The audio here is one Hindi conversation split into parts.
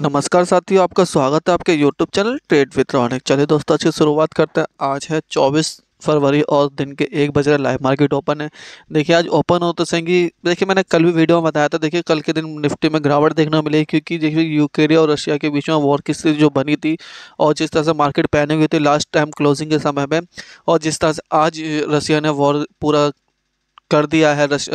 नमस्कार साथियों आपका स्वागत है आपके YouTube channel trade with Ronik चलिए दोस्तों अच्छी शुरुआत करते हैं आज है 24 फरवरी और दिन के एक बज रहे लाइव मार्केट ओपन है देखिए आज ओपन होते सेंगी देखिए मैंने कल भी वीडियो में बताया था देखिए कल के दिन निफ्टी में गिरावट देखने को मिली क्योंकि देखिए यूक्रेन और रशिया के बीच में वॉर की स्थिति जो बनी थी और जिस तरह से मार्केट पैनिक हुई थी लास्ट टाइम क्लोजिंग के समय में और जिस तरह से आज रशिया ने वॉर पूरा कर दिया है रश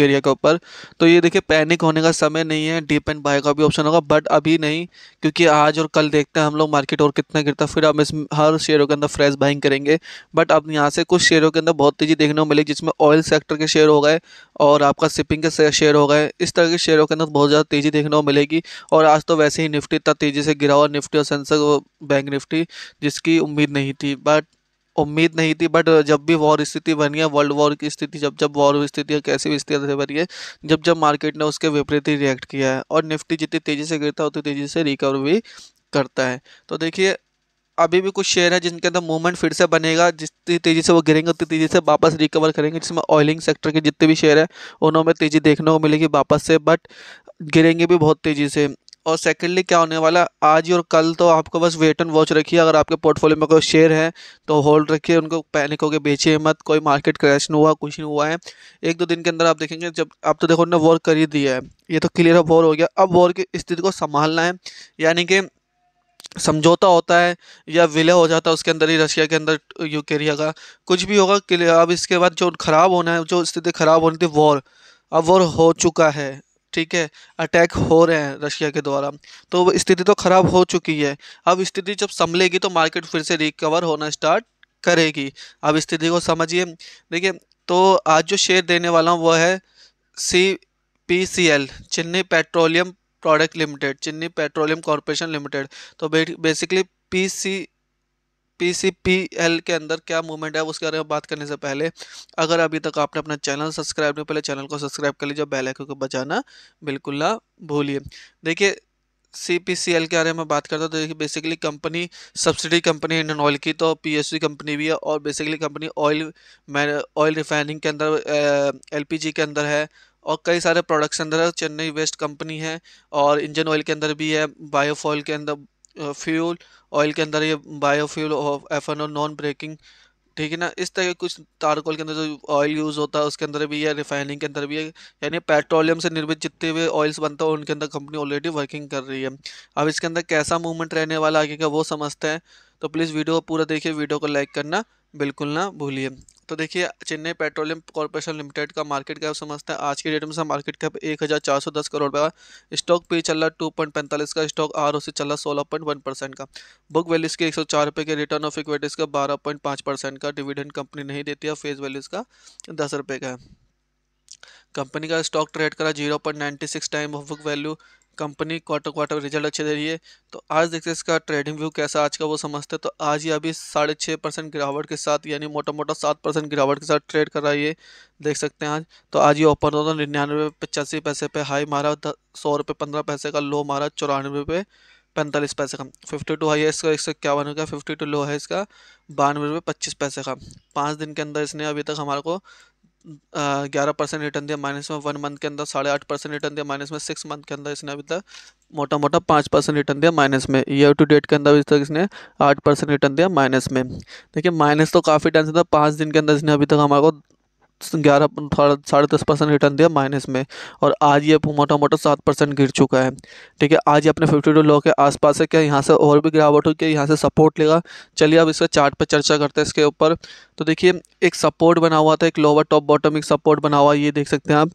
के ऊपर तो ये देखिए पैनिक होने का समय नहीं है डीप एंड बाय का भी ऑप्शन होगा बट अभी नहीं क्योंकि आज और कल देखते हैं हम लोग मार्केट और कितना गिरता फिर हम इस हर शेयरों के अंदर फ्रेश बाइंग करेंगे बट अब यहाँ से कुछ शेयरों के अंदर बहुत तेज़ी देखने को मिलेगी जिसमें ऑयल सेक्टर के शेयर हो गए और आपका शिपिंग के शेयर हो गए इस तरह के शेयरों के अंदर बहुत ज़्यादा तेज़ी देखने को मिलेगी और आज तो वैसे ही निफ्टी इतना तेज़ी से गिरा हुआ निफ्टी और सेंसर बैंक निफ्टी जिसकी उम्मीद नहीं थी बट उम्मीद नहीं थी बट जब भी वॉर स्थिति बनी है वर्ल्ड वॉर की स्थिति जब जब वॉर स्थिति है कैसी भी स्थिति से बनी है जब जब मार्केट ने उसके विपरीत ही रिएक्ट किया है और निफ्टी जितनी तेज़ी से गिरता है उतनी तेज़ी से रिकवर भी करता है तो देखिए अभी भी कुछ शेयर है जिनके अंदर मूवमेंट फिर से बनेगा जितनी तेज़ी से वो गिरेंगे उतनी तेज़ी से वापस रिकवर करेंगे जिसमें ऑयलिंग सेक्टर के जितने भी शेयर है उनमें तेज़ी देखने को मिलेगी वापस से बट गिरेंगे भी बहुत तेज़ी से और सेकेंडली क्या होने वाला आज और कल तो आपको बस वेट एंड वॉच रखिए अगर आपके पोर्टफोलियो में कोई शेयर है तो होल्ड रखिए उनको पैनिक होकर बेचिए मत कोई मार्केट क्रैश नहीं हुआ कुछ नहीं हुआ है एक दो दिन के अंदर आप देखेंगे जब आप तो देखो उन्होंने वॉर कर ही दिया है ये तो क्लियर अब वॉर हो गया अब वॉर की स्थिति को संभालना है यानी कि समझौता होता है या विलय हो जाता है उसके अंदर ही रशिया के अंदर यूक्रेन का कुछ भी होगा अब इसके बाद जो ख़राब होना है जो स्थिति ख़राब होनी थी वॉर अब वॉर हो चुका है ठीक है अटैक हो रहे हैं रशिया के द्वारा तो स्थिति तो ख़राब हो चुकी है अब स्थिति जब संभलेगी तो मार्केट फिर से रिकवर होना स्टार्ट करेगी अब स्थिति को समझिए देखिए तो आज जो शेयर देने वाला हूँ वह है C P C L Chennai Petroleum Product Limited Chennai Petroleum Corporation Limited तो बेसिकली पी सी पीसीपीएल के अंदर क्या मूवमेंट है उसके बारे में बात करने से पहले अगर अभी तक आपने अपना चैनल सब्सक्राइब नहीं पहले चैनल को सब्सक्राइब कर लीजिए बेल आइकन को बचाना बिल्कुल ना भूलिए देखिए सी पी सी एल के बारे में बात करता हूँ तो देखिए basically company subsidy company Indian Oil की तो पी एस कंपनी भी है और basically company oil oil refining के अंदर एल पी जी के अंदर है और कई सारे प्रोडक्ट्स अंदर है चेन्नई वेस्ट कंपनी है और इंजन ऑयल के अंदर भी है बायोफॉल के अंदर फ्यूल ऑयल के अंदर ये बायोफ्यूल एफेनॉल नॉन ब्रेकिंग ठीक है ना इस तरह के कुछ तारकोल के अंदर जो ऑयल यूज़ होता है उसके अंदर भी है रिफाइनिंग के अंदर भी है यानी पेट्रोलियम से निर्मित जितने भी ऑयल्स बनता है उनके अंदर कंपनी ऑलरेडी वर्किंग कर रही है अब इसके अंदर कैसा मूवमेंट रहने वाला आगे का वो समझते हैं तो प्लीज़ वीडियो पूरा देखिए वीडियो को लाइक करना बिल्कुल ना भूलिए तो देखिए चेन्नई पेट्रोलियम कॉर्पोरेशन लिमिटेड का मार्केट कैप समझते हैं आज की डेट में मार्केट कैप एक हज़ार चार सौ दस करोड़ का स्टॉक पी चल रहा टू पॉइंट पैंतालीस का स्टॉक आर सी चल रहा सोलह पॉइंट वन परसेंट का बुक वैल्यूज के एक सौ चार रुपये के रिटर्न ऑफ इक्विटीज़ का बारह पॉइंट पाँच परसेंट का डिविडेंड कंपनी नहीं देती है फेस वैल्यूज का दस रुपये का है कंपनी का स्टॉक ट्रेड करा zero point ninety six time book value company quarter quarter result अच्छे दे रही है तो आज देखते हैं इसका ट्रेडिंग व्यू कैसा आज का वो समझते हैं तो आज ये अभी साढ़े छः परसेंट गिरावट के साथ यानी मोटा मोटा सात परसेंट गिरावट के साथ ट्रेड कर रहा है ये देख सकते हैं आज तो आज ये ओपन होता निन्यानवे पचासी पैसे पे हाई मारा सौ रुपये पंद्रह पैसे का लो मारा चौरानवे पे पैंतालीस पैसे का फिफ्टी टू हाई है इसका एक सौ इक्यावन का फिफ्टी टू लो है इसका बानवे रुपये पच्चीस पैसे का पाँच दिन के अंदर इसने अभी तक हमारे को ग्यारह परसेंट रिटर्न दिया माइनस में वन मंथ के अंदर साढ़े आठ परसेंट रिटर्न दिया माइनस में सिक्स मंथ के अंदर इसने अभी तक मोटा मोटा पाँच परसेंट रिटर्न दिया माइनस में ईयर टू डेट के अंदर अभी तक इसने आठ परसेंट रिटर्न दिया माइनस में देखिए माइनस तो काफ़ी टाइम से था पाँच दिन के अंदर इसने अभी तक हमारे को ग्यारह साढ़े दस परसेंट रिटर्न दिया माइनस में और आज ये मोटा मोटा सात परसेंट गिर चुका है ठीक है आज ये अपने फिफ्टी टू लो के आसपास है क्या यहाँ से और भी गिरावट हो क्या यहाँ से सपोर्ट लेगा चलिए अब इसका चार्ट पर चर्चा करते हैं इसके ऊपर तो देखिए एक सपोर्ट बना हुआ था एक लोअर टॉप बॉटम एक सपोर्ट बना हुआ ये देख सकते हैं आप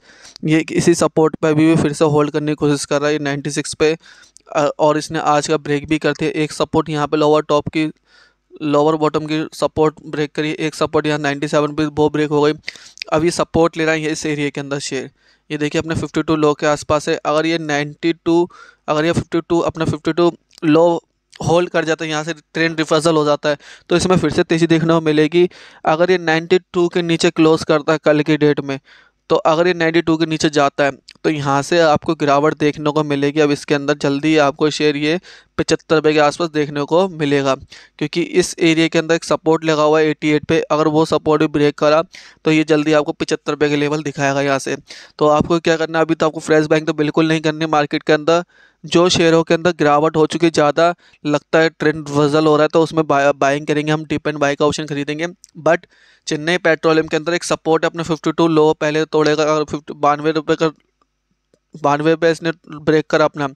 ये इसी सपोर्ट पर अभी भी फिर से होल्ड करने की कोशिश कर रहा है नाइन्टी सिक्स पे और इसने आज का ब्रेक भी करते दिया एक सपोर्ट यहाँ पर लोअर टॉप की लोअर बॉटम की सपोर्ट ब्रेक करी एक सपोर्ट यहाँ नाइन्टी सेवन पर वो ब्रेक हो गई अब ये सपोर्ट ले रहा है इस एरिया के अंदर शेयर ये देखिए अपने फिफ्टी टू लो के आसपास है अगर ये नाइन्टी टू अगर ये फिफ्टी टू अपना टू लो होल्ड कर जाता है यहाँ से ट्रेंड रिफर्सल हो जाता है तो इसमें फिर से तेज़ी देखने को मिलेगी अगर ये टू के नीचे क्लोज करता है कल की डेट में तो अगर ये 92 के नीचे जाता है तो यहाँ से आपको गिरावट देखने को मिलेगी अब इसके अंदर जल्दी आपको शेयर ये पचहत्तर रुपये के आसपास देखने को मिलेगा क्योंकि इस एरिया के अंदर एक सपोर्ट लगा हुआ है 88 पे अगर वो सपोर्ट भी ब्रेक करा तो ये जल्दी आपको पचहत्तर रुपये के लेवल दिखाएगा यहाँ से तो आपको क्या करना है अभी तो आपको फ्रेश बैंक तो बिल्कुल नहीं करनी मार्केट के अंदर जो शेयरों के अंदर गिरावट हो चुकी ज़्यादा लगता है ट्रेंड वजल हो रहा है तो उसमें बाइंग करेंगे हम डिप एंड बाई का ऑप्शन खरीदेंगे बट चेन्नई पेट्रोलियम के अंदर एक सपोर्ट है अपने फिफ्टी टू लो पहले तोड़ेगा अगर फिफ्टी बानवे रुपये का बानवे पे इसने ब्रेक करा अपना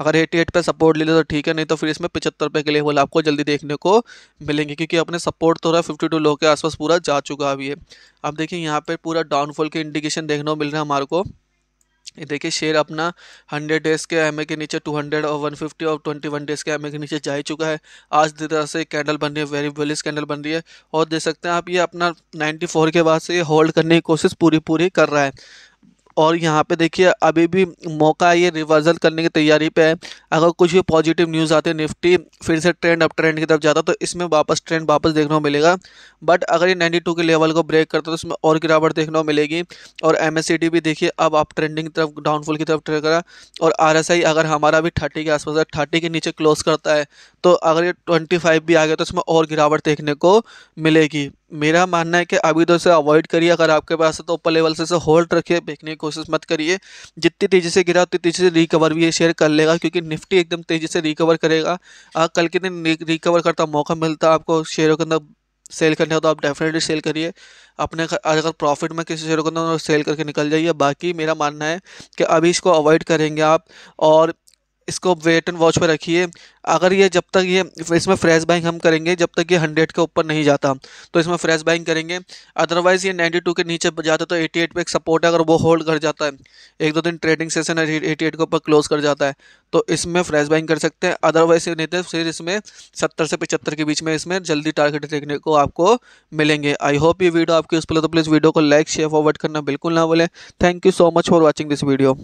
अगर एटी एट पर सपोर्ट ले ले तो ठीक है नहीं तो फिर इसमें पचहत्तर रुपये के लिए लेवल आपको जल्दी देखने को मिलेंगे क्योंकि अपने सपोर्ट तो रहा है फिफ्टी टू लो के आसपास पूरा जा चुका अभी है अब देखिए यहाँ पर पूरा डाउनफॉल के इंडिकेशन देखने को मिल रहा है हमारे को ये देखिए शेयर अपना 100 डेज़ के एम के नीचे 200 और 150 और 21 डेज़ के एम के नीचे जा ही चुका है आज तरह से कैंडल बन रही है वेरी वेलिस कैंडल बन रही है और देख सकते हैं आप ये अपना 94 के बाद से ये होल्ड करने की कोशिश पूरी पूरी कर रहा है और यहाँ पे देखिए अभी भी मौका ये रिवर्सल करने की तैयारी पे है अगर कुछ भी पॉजिटिव न्यूज़ आते हैं निफ्टी फिर से ट्रेंड अप ट्रेंड की तरफ जाता तो इसमें वापस ट्रेंड वापस देखने को मिलेगा बट अगर ये 92 के लेवल को ब्रेक करता तो इसमें और गिरावट देखने को मिलेगी और एम भी देखिए अब आप ट्रेंडिंग की तरफ डाउनफॉल की तरफ ट्रेड करा और आर अगर हमारा भी थर्टी के आसपास थर्टी के नीचे क्लोज करता है तो अगर ये ट्वेंटी भी आ गया तो इसमें और गिरावट देखने को मिलेगी मेरा मानना है कि अभी तो इसे अवॉइड करिए अगर आपके पास है तो ऊपर लेवल से इसे होल्ड रखिए बेचने की कोशिश मत करिए जितनी तेज़ी से गिरा उतनी तेज़ी से रिकवर भी ये शेयर कर लेगा क्योंकि निफ्टी एकदम तेज़ी से रिकवर करेगा आप कल के दिन रिकवर करता मौका मिलता आपको शेयरों के अंदर सेल करने हो तो आप डेफिनेटली सेल करिए अपने अगर प्रॉफिट में किसी शेयर को तो सेल करके निकल जाइए बाकी मेरा मानना है कि अभी इसको अवॉइड करेंगे आप और इसको वेट एंड वॉच पर रखिए अगर ये जब तक ये इसमें फ्रेश बाइंग हम करेंगे जब तक ये हंड्रेड के ऊपर नहीं जाता तो इसमें फ्रेश बाइंग करेंगे अदरवाइज़ ये नाइन्टी टू के नीचे जाता तो एटी एट पर एक सपोर्ट है अगर वो होल्ड कर जाता है एक दो दिन ट्रेडिंग सेशन एटी एट के ऊपर क्लोज कर जाता है तो इसमें फ्रेश बाइंग कर सकते हैं अदरवाइज ये नहीं तो फिर इसमें सत्तर से पचहत्तर के बीच में इसमें जल्दी टारगेट देखने को आपको मिलेंगे आई होप ये वीडियो आपकी उस पर तो प्लीज़ वीडियो को लाइक शेयर फॉरवर्ड करना बिल्कुल ना बोले thank you so much for watching this video